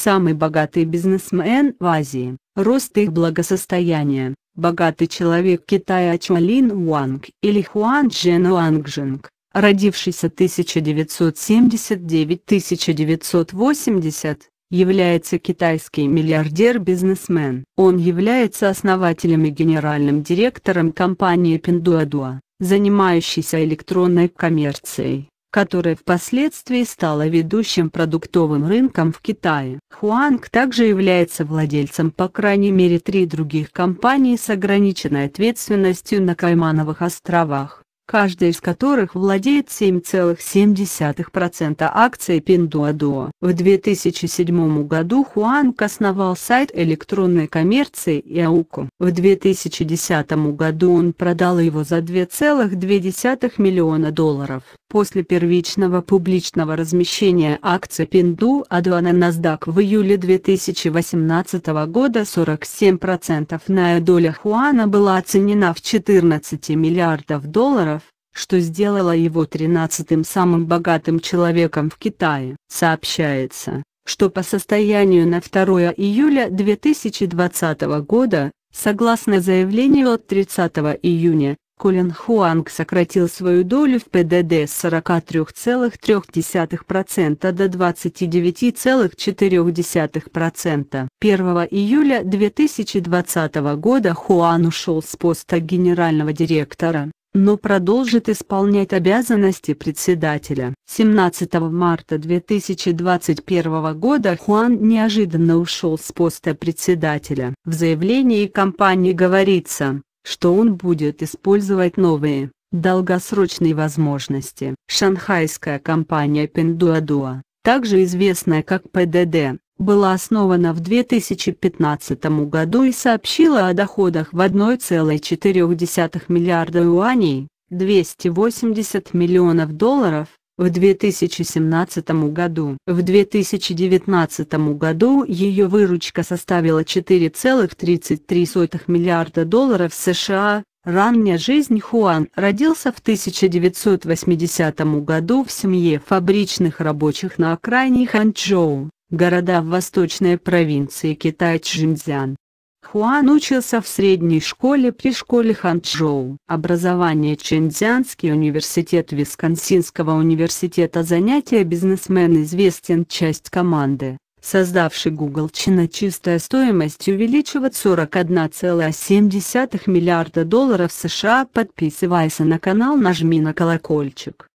самый богатый бизнесмен в Азии. Рост их благосостояния. Богатый человек Китая Чуалин Уанг или Хуан Джен Уангжинг, родившийся 1979-1980, является китайский миллиардер-бизнесмен. Он является основателем и генеральным директором компании Pinduoduo, занимающейся электронной коммерцией которая впоследствии стала ведущим продуктовым рынком в Китае. Хуанг также является владельцем по крайней мере три других компаний с ограниченной ответственностью на Каймановых островах, каждая из которых владеет 7,7% акций Пиндуадуа. В 2007 году Хуанг основал сайт электронной коммерции Яуку. В 2010 году он продал его за 2,2 миллиона долларов. После первичного публичного размещения акций Пинду Адуана на NASDAQ в июле 2018 года 47% на доля Хуана была оценена в 14 миллиардов долларов, что сделало его 13-м самым богатым человеком в Китае. Сообщается, что по состоянию на 2 июля 2020 года, согласно заявлению от 30 июня, Колин Хуанг сократил свою долю в ПДД с 43,3% до 29,4%. 1 июля 2020 года Хуан ушел с поста генерального директора но продолжит исполнять обязанности председателя. 17 марта 2021 года Хуан неожиданно ушел с поста председателя. В заявлении компании говорится, что он будет использовать новые, долгосрочные возможности. Шанхайская компания Pinduoduo, также известная как ПДД, была основана в 2015 году и сообщила о доходах в 1,4 миллиарда юаней, 280 миллионов долларов, в 2017 году. В 2019 году ее выручка составила 4,33 миллиарда долларов США. Ранняя жизнь Хуан родился в 1980 году в семье фабричных рабочих на окраине Ханчжоу, города в восточной провинции Китая Чжинцзян. Хуан учился в средней школе при школе Ханчжоу. Образование Чэньцзянский университет Висконсинского университета занятия бизнесмен известен часть команды, создавший Google Чина чистая стоимость увеличивает 41,7 миллиарда долларов США. Подписывайся на канал, нажми на колокольчик.